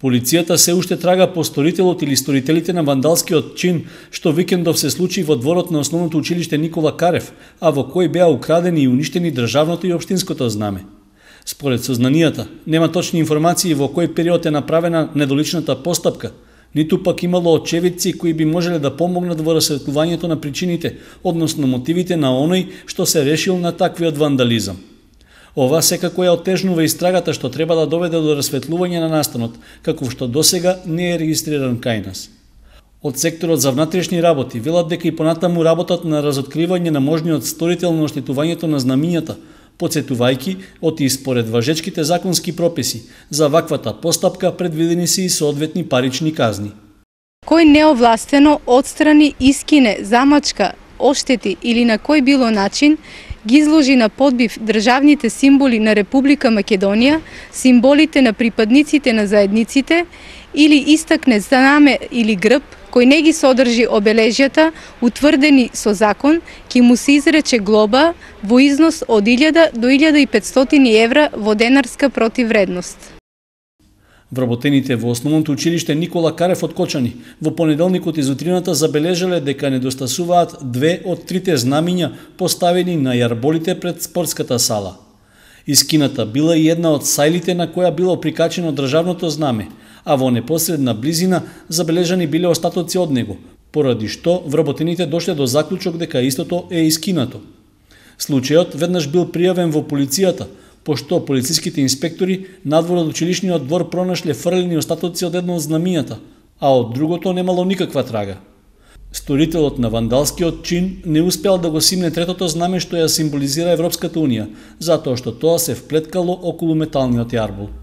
Полицијата се уште трага по сторителот или сторителите на вандалскиот чин што викендов се случи во дворот на основното училиште Никола Карев, а во кој беа украдени и уништени државното и општинското знаме. Според сознанијата, нема точни информации во кој период е направена недоличната постапка, ниту пак имало очевидци кои би можеле да помогнат во расветлувањето на причините, односно мотивите на оној што се решил на таквиот вандализам. Ова секако ја отежнува истрагата што треба да доведе до расветлување на настанот, како што досега не е регистриран кај нас. Од секторот за внатрешни работи велат дека и понатаму работат на разоткривање на можниот сторител на оштетувањето на знамињата, подсетувајки од и според важечките законски прописи за ваквата постапка предвидени се и соодветни парични казни. Кој неовластено одстрани, искине, замачка, оштети или на кој било начин ги изложи на подбив државните символи на Република Македонија, символите на припадниците на заедниците или истакне знаме или грб кој не ги содржи обележјата утврдени со закон, ки му се изрече глоба во износ од 1000 до 1500 евра во денарска противредност. Вработените во основното училиште Никола Карев од Кочани во понеделникот изутрината забележале дека недостасуваат две од трите знамиња поставени на јарболите пред спортската сала. Искината била и една од сајлите на која било прикачено државното знаме, а во непосредна близина забележани биле остатоци од него, поради што вработените дошле до заклучок дека истото е искинато. Случајот веднаш бил пријавен во полицијата – пошто полициските инспектори надвор од училишниот двор пронашле фрлени остатоци од едно од знамињата, а од другото немало никаква трага. Сторителот на вандалскиот чин не успеал да го симне третото знаме што ја символизира Европската Унија, затоа што тоа се вплеткало околу металниот јарбол.